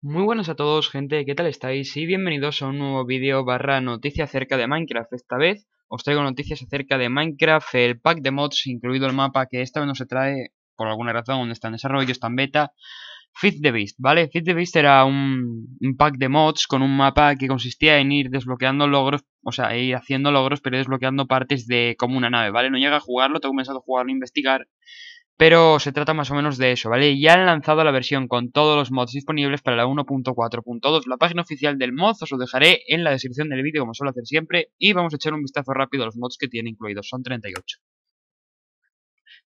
Muy buenas a todos gente, ¿qué tal estáis? Y bienvenidos a un nuevo vídeo barra noticia acerca de Minecraft. Esta vez os traigo noticias acerca de Minecraft, el pack de mods, incluido el mapa, que esta vez no se trae, por alguna razón, está en desarrollo, está en beta. Fit the Beast, ¿vale? Fit the Beast era un, pack de mods con un mapa que consistía en ir desbloqueando logros, o sea, ir haciendo logros, pero desbloqueando partes de como una nave, ¿vale? No llega a jugarlo, tengo pensado jugarlo, investigar, pero se trata más o menos de eso, ¿vale? Ya han lanzado la versión con todos los mods disponibles para la 1.4.2. La página oficial del mod os lo dejaré en la descripción del vídeo como suelo hacer siempre. Y vamos a echar un vistazo rápido a los mods que tiene incluidos. Son 38.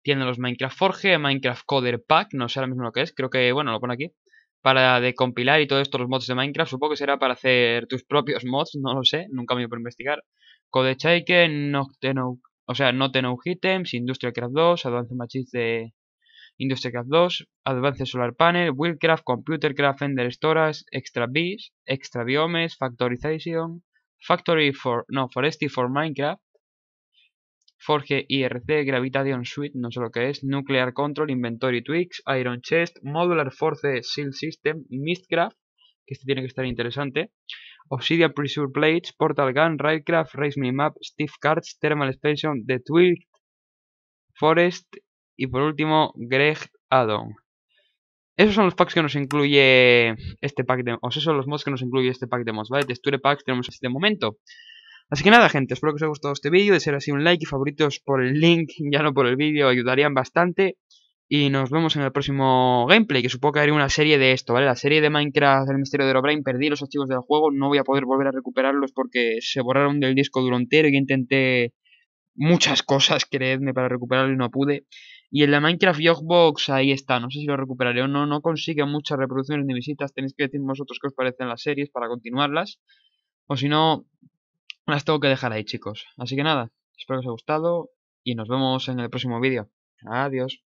Tiene los Minecraft Forge, Minecraft Coder Pack, no sé ahora mismo lo que es, creo que, bueno, lo pone aquí. Para decompilar y todo esto, los mods de Minecraft, supongo que será para hacer tus propios mods, no lo sé, nunca me he ido por investigar. Code Noctenok o sea, no tengo Items, Industrial Craft 2, Advanced Machines de Industrial Craft 2, Advanced Solar Panel, Wildcraft, Computer Craft, Ender Storage, Extra Bees, Extra Biomes, Factorization, Factory for, no, for Minecraft, Forge IRC, Gravitation Suite, no sé lo que es, Nuclear Control, Inventory Tweaks, Iron Chest, Modular Force Seal System, Mistcraft, que este tiene que estar interesante, Obsidian Pressure Blades, Portal Gun, Railcraft, Race Minimap, Steve Cards, Thermal Expansion, The Twilight, Forest y por último Greg Addon. Esos son los packs que nos incluye este pack de... O esos son los mods que nos incluye este pack de mods, ¿vale? Texture packs tenemos este momento. Así que nada, gente, espero que os haya gustado este vídeo. De ser así, un like y favoritos por el link, ya no por el vídeo, ayudarían bastante. Y nos vemos en el próximo gameplay, que supongo que haré una serie de esto, ¿vale? La serie de Minecraft del Misterio de Robrain, perdí los archivos del juego, no voy a poder volver a recuperarlos porque se borraron del disco duro entero y intenté muchas cosas, creedme, para recuperarlo y no pude. Y en la Minecraft Yogbox ahí está, no sé si lo recuperaré o no, no consigue muchas reproducciones ni visitas, tenéis que decir vosotros qué os parecen las series para continuarlas. O si no, las tengo que dejar ahí, chicos. Así que nada, espero que os haya gustado y nos vemos en el próximo vídeo. Adiós.